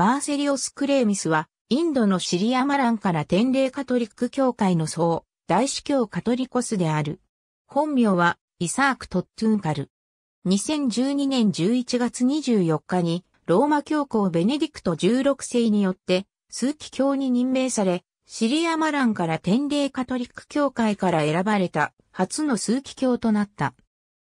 バーセリオス・クレーミスは、インドのシリアマランから天霊カトリック教会の僧、大司教カトリコスである。本名は、イサーク・トットゥンカル。2012年11月24日に、ローマ教皇ベネディクト16世によって、数奇教に任命され、シリアマランから天霊カトリック教会から選ばれた、初の数奇教となった。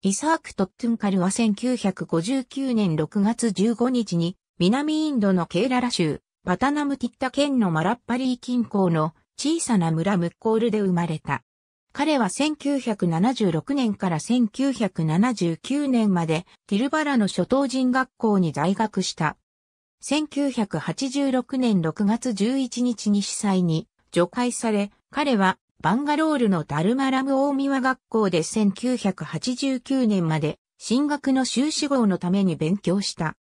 イサーク・トットゥンカルは1959年6月15日に南インドのケーララ州、パタナムティッタ県のマラッパリー近郊の小さな村ムッコールで生まれた。彼は1976年から1979年までティルバラの初等人学校に在学した。1986年6月11日に司祭に除会され、彼はバンガロールのダルマラム大宮学校で1989年まで進学の修士号のために勉強した。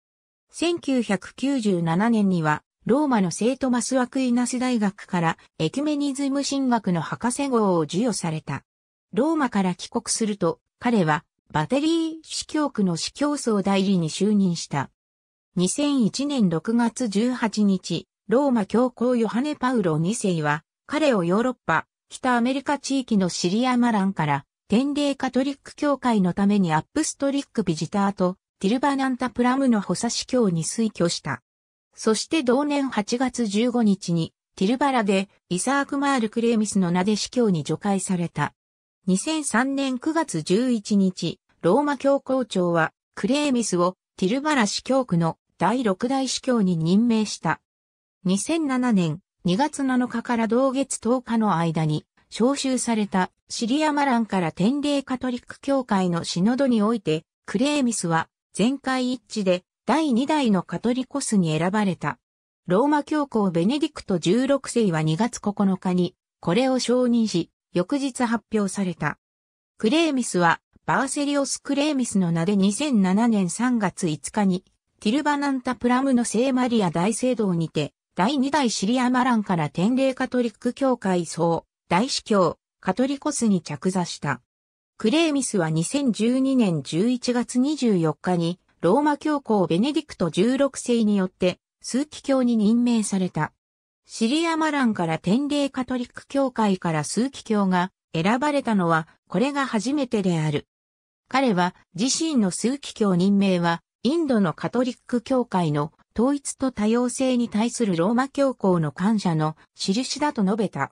1997年には、ローマの聖トマス・アクイナス大学からエキュメニズム神学の博士号を授与された。ローマから帰国すると、彼はバテリー司教区の司教総代理に就任した。2001年6月18日、ローマ教皇ヨハネ・パウロ2世は、彼をヨーロッパ、北アメリカ地域のシリア・マランから、天霊カトリック教会のためにアップストリック・ビジターとティルバナンタプラムの補佐司教に推挙した。そして同年8月15日に、ティルバラでイサーク・マール・クレーミスの名で司教に除外された。2003年9月11日、ローマ教皇庁はクレーミスをティルバラ司教区の第6代司教に任命した。2007年2月7日から同月10日の間に召集されたシリアマランから天霊カトリック教会のシノドにおいてクレーミスは全会一致で第2代のカトリコスに選ばれた。ローマ教皇ベネディクト16世は2月9日にこれを承認し、翌日発表された。クレーミスはバーセリオス・クレーミスの名で2007年3月5日にティルバナンタプラムの聖マリア大聖堂にて第2代シリアマランから天霊カトリック教会総大司教カトリコスに着座した。クレーミスは2012年11月24日にローマ教皇ベネディクト16世によって枢機卿に任命された。シリアマランから天霊カトリック教会から枢機卿が選ばれたのはこれが初めてである。彼は自身の枢機卿任命はインドのカトリック教会の統一と多様性に対するローマ教皇の感謝の印だと述べた。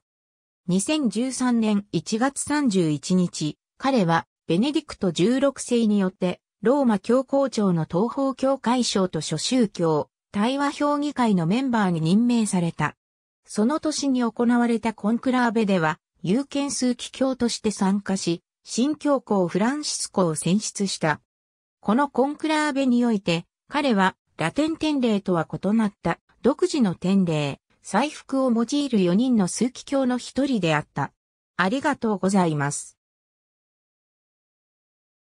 2013年1月31日、彼は、ベネディクト16世によって、ローマ教皇庁の東方教会省と諸宗教、対話評議会のメンバーに任命された。その年に行われたコンクラーベでは、有権数奇教として参加し、新教皇フランシスコを選出した。このコンクラーベにおいて、彼はラテン典礼とは異なった独自の典礼、彩服を用いる4人の数奇教の一人であった。ありがとうございます。